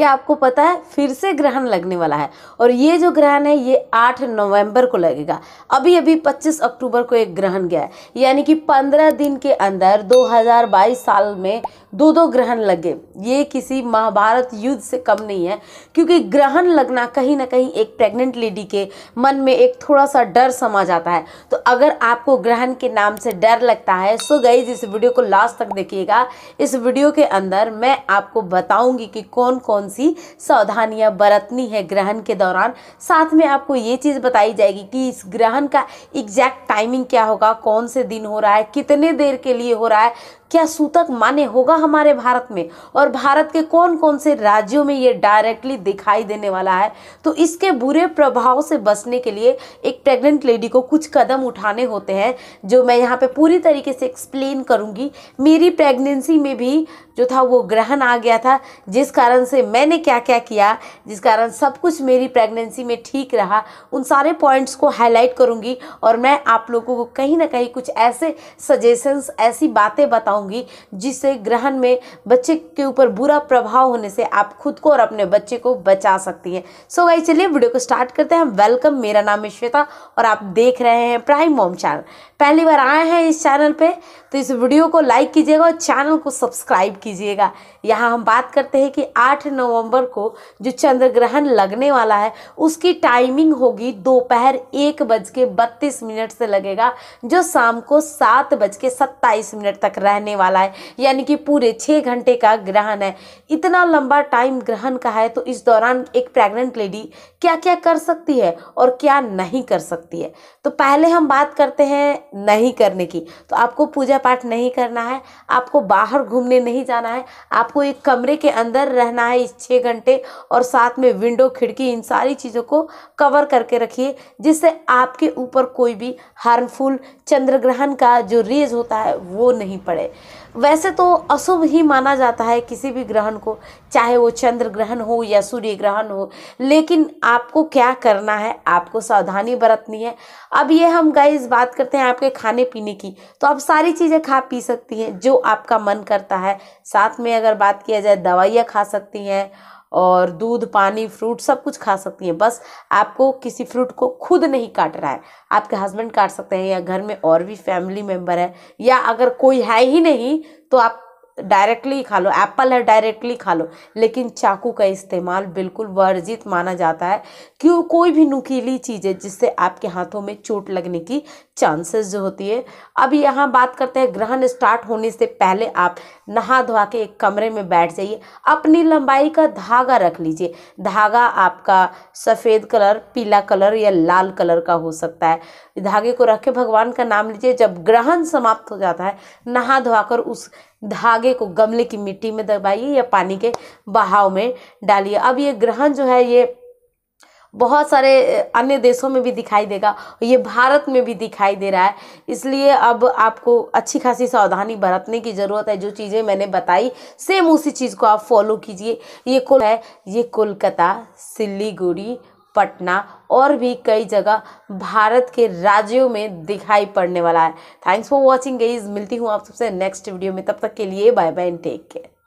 क्या आपको पता है फिर से ग्रहण लगने वाला है और ये जो ग्रहण है ये आठ नवंबर को लगेगा अभी अभी पच्चीस अक्टूबर को एक ग्रहण गया है यानी कि पंद्रह दिन के अंदर 2022 साल में दो दो ग्रहण लगे ये किसी महाभारत युद्ध से कम नहीं है क्योंकि ग्रहण लगना कहीं ना कहीं एक प्रेग्नेंट लेडी के मन में एक थोड़ा सा डर समा जाता है तो अगर आपको ग्रहण के नाम से डर लगता है सो गई इस वीडियो को लास्ट तक देखिएगा इस वीडियो के अंदर मैं आपको बताऊंगी कि कौन कौन सी सावधानियाँ बरतनी है ग्रहण के दौरान साथ में आपको ये चीज़ बताई जाएगी कि इस ग्रहण का एग्जैक्ट टाइमिंग क्या होगा कौन से दिन हो रहा है कितने देर के लिए हो रहा है क्या सूतक माने होगा हमारे भारत में और भारत के कौन कौन से राज्यों में ये डायरेक्टली दिखाई देने वाला है तो इसके बुरे प्रभाव से बचने के लिए एक प्रेग्नेंट लेडी को कुछ कदम उठाने होते हैं जो मैं यहाँ पे पूरी तरीके से एक्सप्लेन करूँगी मेरी प्रेगनेंसी में भी जो था वो ग्रहण आ गया था जिस कारण से मैंने क्या क्या किया जिस कारण सब कुछ मेरी प्रेगनेंसी में ठीक रहा उन सारे पॉइंट्स को हाईलाइट करूँगी और मैं आप लोगों को कहीं ना कहीं कुछ ऐसे सजेशंस ऐसी बातें बताऊँ बताऊंगी जिससे ग्रहण में बच्चे के ऊपर बुरा प्रभाव होने से आप खुद को और अपने बच्चे को बचा सकती हैं सो गाइस चलिए वीडियो को स्टार्ट करते हैं वेलकम मेरा नाम है श्वेता और आप देख रहे हैं प्राइम मोम चैनल पहली बार आए हैं इस चैनल पर तो इस वीडियो को लाइक कीजिएगा और चैनल को सब्सक्राइब कीजिएगा यहाँ हम बात करते हैं कि 8 नवंबर को जो चंद्र ग्रहण लगने वाला है उसकी टाइमिंग होगी दोपहर एक बज के बत्तीस मिनट से लगेगा जो शाम को सात बज के सत्ताईस मिनट तक रहने वाला है यानी कि पूरे छः घंटे का ग्रहण है इतना लंबा टाइम ग्रहण का है तो इस दौरान एक प्रेग्नेंट लेडी क्या क्या कर सकती है और क्या नहीं कर सकती है तो पहले हम बात करते हैं नहीं करने की तो आपको पूजा पूजा पाठ नहीं करना है आपको बाहर घूमने नहीं जाना है आपको एक कमरे के अंदर रहना है इस छः घंटे और साथ में विंडो खिड़की इन सारी चीज़ों को कवर करके रखिए जिससे आपके ऊपर कोई भी हार्मफुल चंद्र ग्रहण का जो रेज होता है वो नहीं पड़े वैसे तो अशुभ ही माना जाता है किसी भी ग्रहण को चाहे वो चंद्र ग्रहण हो या सूर्य ग्रहण हो लेकिन आपको क्या करना है आपको सावधानी बरतनी है अब ये हम गाइस बात करते हैं आपके खाने पीने की तो आप सारी चीज़ें खा पी सकती हैं जो आपका मन करता है साथ में अगर बात किया जाए दवाइयाँ खा सकती हैं और दूध पानी फ्रूट सब कुछ खा सकती हैं बस आपको किसी फ्रूट को खुद नहीं काट रहा है आपके हस्बैंड काट सकते हैं या घर में और भी फैमिली मेम्बर है या अगर कोई है ही नहीं तो आप डायरेक्टली खा लो एप्पल है डायरेक्टली खा लो लेकिन चाकू का इस्तेमाल बिल्कुल वर्जित माना जाता है क्यों कोई भी नुकीली चीज़ है जिससे आपके हाथों में चोट लगने की चांसेस जो होती है अब यहाँ बात करते हैं ग्रहण स्टार्ट होने से पहले आप नहा धोवा के एक कमरे में बैठ जाइए अपनी लंबाई का धागा रख लीजिए धागा आपका सफ़ेद कलर पीला कलर या लाल कलर का हो सकता है धागे को रख के भगवान का नाम लीजिए जब ग्रहण समाप्त हो जाता है नहा धोवा कर उस धागे को गमले की मिट्टी में दबाइए या पानी के बहाव में डालिए अब ये ग्रहण जो है ये बहुत सारे अन्य देशों में भी दिखाई देगा ये भारत में भी दिखाई दे रहा है इसलिए अब आपको अच्छी खासी सावधानी बरतने की ज़रूरत है जो चीज़ें मैंने बताई सेम उसी चीज़ को आप फॉलो कीजिए ये कुल है ये कोलकाता सिलीगुड़ी पटना और भी कई जगह भारत के राज्यों में दिखाई पड़ने वाला है थैंक्स फॉर वॉचिंग गईज मिलती हूँ आप सबसे नेक्स्ट वीडियो में तब तक के लिए बाय बाय टेक केयर